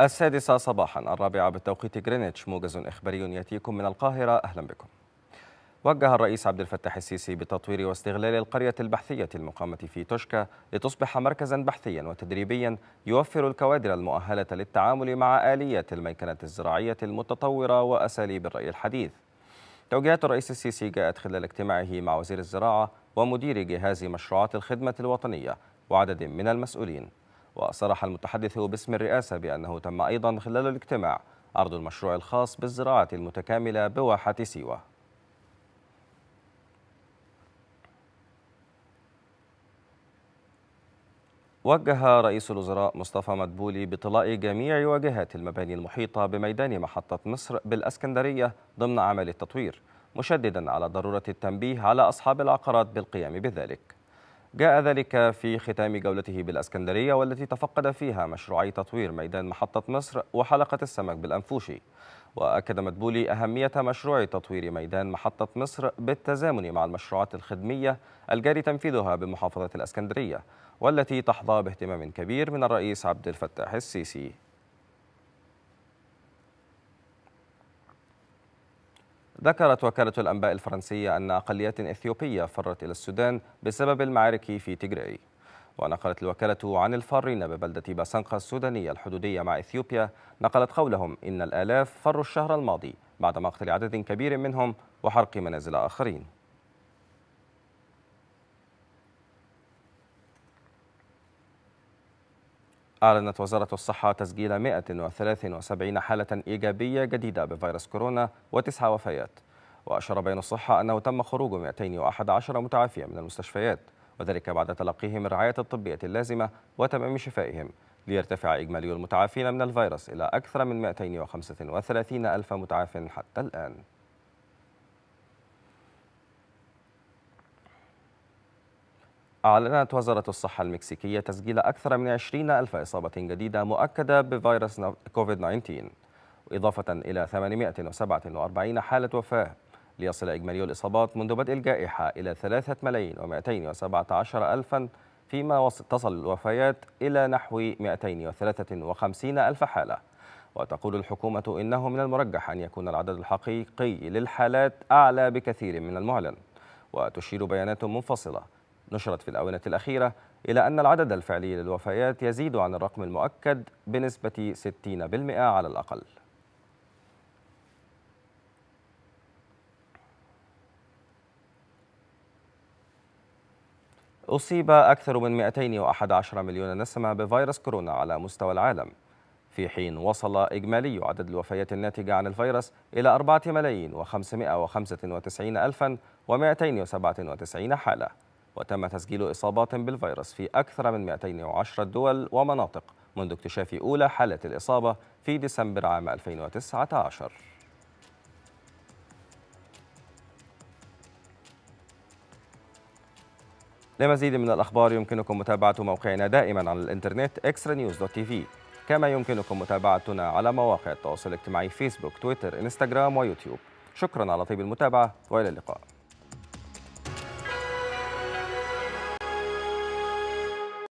السادسة صباحا الرابعة بالتوقيت غرينتش موجز إخباري يأتيكم من القاهرة أهلا بكم وجه الرئيس عبد الفتاح السيسي بتطوير واستغلال القرية البحثية المقامة في توشكا لتصبح مركزا بحثيا وتدريبيا يوفر الكوادر المؤهلة للتعامل مع آليات الميكنة الزراعية المتطورة وأساليب الرأي الحديث توجيهات الرئيس السيسي جاءت خلال اجتماعه مع وزير الزراعة ومدير جهاز مشروعات الخدمة الوطنية وعدد من المسؤولين وصرح المتحدث باسم الرئاسة بأنه تم أيضا خلال الاجتماع عرض المشروع الخاص بالزراعة المتكاملة بواحة سيوة وجه رئيس الوزراء مصطفى مدبولي بطلاء جميع واجهات المباني المحيطة بميدان محطة مصر بالأسكندرية ضمن عمل التطوير مشددا على ضرورة التنبيه على أصحاب العقارات بالقيام بذلك جاء ذلك في ختام جولته بالأسكندرية والتي تفقد فيها مشروعي تطوير ميدان محطة مصر وحلقة السمك بالأنفوشي وأكد مدبولي أهمية مشروع تطوير ميدان محطة مصر بالتزامن مع المشروعات الخدمية الجاري تنفيذها بمحافظة الأسكندرية والتي تحظى باهتمام كبير من الرئيس عبد الفتاح السيسي ذكرت وكالة الأنباء الفرنسية أن أقليات إثيوبية فرت إلى السودان بسبب المعارك في تجري ونقلت الوكالة عن الفارين ببلدة باسنقا السودانية الحدودية مع إثيوبيا نقلت قولهم إن الآلاف فروا الشهر الماضي بعد مقتل عدد كبير منهم وحرق منازل آخرين أعلنت وزارة الصحة تسجيل 173 حالة إيجابية جديدة بفيروس كورونا وتسع وفيات وأشار بين الصحة أنه تم خروج 211 متعافية من المستشفيات وذلك بعد تلقيهم الرعاية الطبية اللازمة وتمام شفائهم ليرتفع إجمالي المتعافين من الفيروس إلى أكثر من 235 ألف متعاف حتى الآن أعلنت وزارة الصحة المكسيكية تسجيل أكثر من 20 ألف إصابة جديدة مؤكدة بفيروس كوفيد-19 إضافة إلى 847 حالة وفاة ليصل إجمالي الإصابات منذ بدء الجائحة إلى 3 ملايين و217 ألفا فيما تصل الوفيات إلى نحو 253 ألف حالة وتقول الحكومة إنه من المرجح أن يكون العدد الحقيقي للحالات أعلى بكثير من المعلن وتشير بيانات منفصلة نشرت في الآونة الأخيرة إلى أن العدد الفعلي للوفيات يزيد عن الرقم المؤكد بنسبة 60% على الأقل أصيب أكثر من 211 مليون نسمة بفيروس كورونا على مستوى العالم في حين وصل إجمالي عدد الوفيات الناتجة عن الفيروس إلى 4 ملايين و595 ألفا و297 حالة وتم تسجيل إصابات بالفيروس في أكثر من 210 دول ومناطق منذ اكتشاف أولى حالة الإصابة في ديسمبر عام 2019 لمزيد من الأخبار يمكنكم متابعة موقعنا دائما على الإنترنت extranews.tv كما يمكنكم متابعتنا على مواقع التواصل الاجتماعي فيسبوك، تويتر، إنستغرام ويوتيوب شكرا على طيب المتابعة وإلى اللقاء